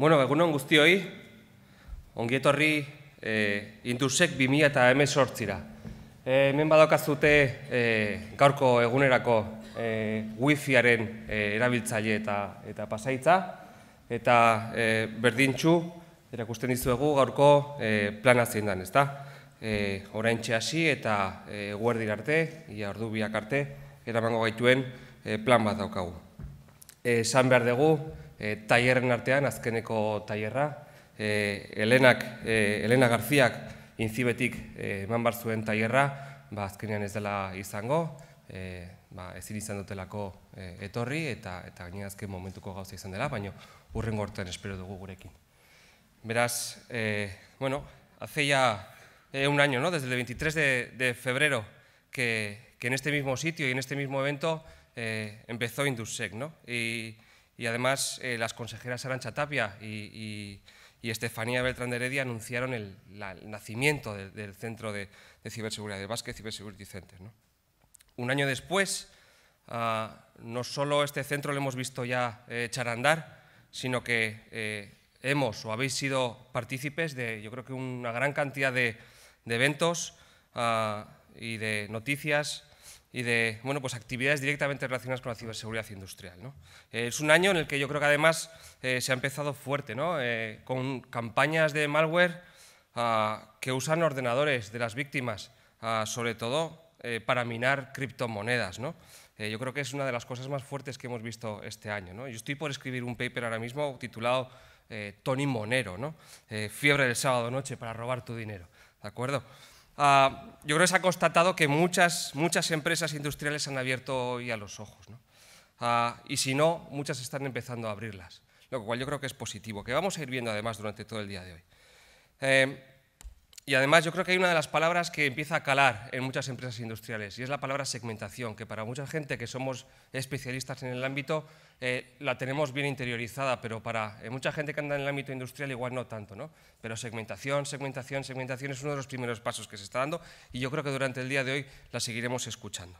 Bueno, guzti guztioi, ongietorri e, eh, indusek 2000 eta emesortzira. hortzira. Eh, hemen badokazute eh, gaurko egunerako wifiaren erabiltzaile eta, eta pasaitza, eta e, berdintxu, erakusten dizuegu gaurko e, plana zein ezta? E, hasi txeasi eta e, guardir arte, ia ordu biak arte, eramango gaituen plan bat daukagu. San behar dugu, Eh, taierren artean, azkeneko taierra, eh, eh, Elena Garziak inzibetik eman bar zuen ba, azkenean ez dela izango, ba, ezin izan dutelako etorri, eta eta azken momentuko gauza izan dela, baina urren gortan espero dugu gurekin. Beraz, bueno, hace ya un año, no? Desde el 23 de febrero, que en este mismo sitio y en este mismo evento empezó Indusec, no? Y, Y además eh, las consejeras Arancha Tapia y, Estefanía Beltrán de Heredia anunciaron el, nacimiento del Centro de, Ciberseguridad, de Basque Cybersecurity Center. ¿no? Un año después, ah, no solo este centro lo hemos visto ya eh, echar a andar, sino que eh, hemos o habéis sido partícipes de, yo creo que una gran cantidad de, eventos ah, y de noticias y de bueno, pues actividades directamente relacionadas con la ciberseguridad industrial. Eh, es un año en el que yo creo que además eh, se ha empezado fuerte, eh, con campañas de malware ah, que usan ordenadores de las víctimas, ah, sobre todo para minar criptomonedas. ¿no? yo creo que es una de las cosas más fuertes que hemos visto este año. Yo estoy por escribir un paper ahora mismo titulado Tony Monero, ¿no? fiebre del sábado noche para robar tu dinero. ¿De acuerdo? Ah, yo creo que se ha constatado que muchas, muchas empresas industriales han abierto hoy a los ojos. Ah, y si no, muchas están empezando a abrirlas, lo cual yo creo que es positivo, que vamos a ir viendo además durante todo el día de hoy. Eh, y además yo creo que hay una de las palabras que empieza a calar en muchas empresas industriales y es la palabra segmentación, que para mucha gente que somos especialistas en el ámbito eh, la tenemos bien interiorizada, pero para eh, mucha gente que anda en el ámbito industrial igual no tanto. ¿no? Pero segmentación, segmentación, segmentación es uno de los primeros pasos que se está dando y yo creo que durante el día de hoy la seguiremos escuchando.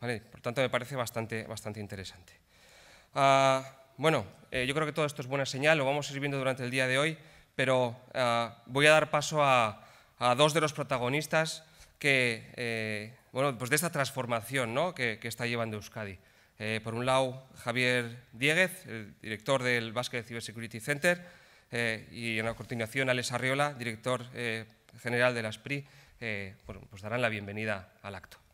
¿vale? Por tanto, me parece bastante, bastante interesante. Ah, bueno, eh, yo creo que todo esto es buena señal, lo vamos a ir viendo durante el día de hoy, pero ah, voy a dar paso a a dos de los protagonistas que, eh, bueno, pues de esta transformación ¿no? que, está llevando Euskadi. Eh, por un lado, Javier Dieguez, el director del Basket Security Center, eh, y en la continuación, ales Arriola, director general de la SPRI, bueno, pues darán la bienvenida al acto.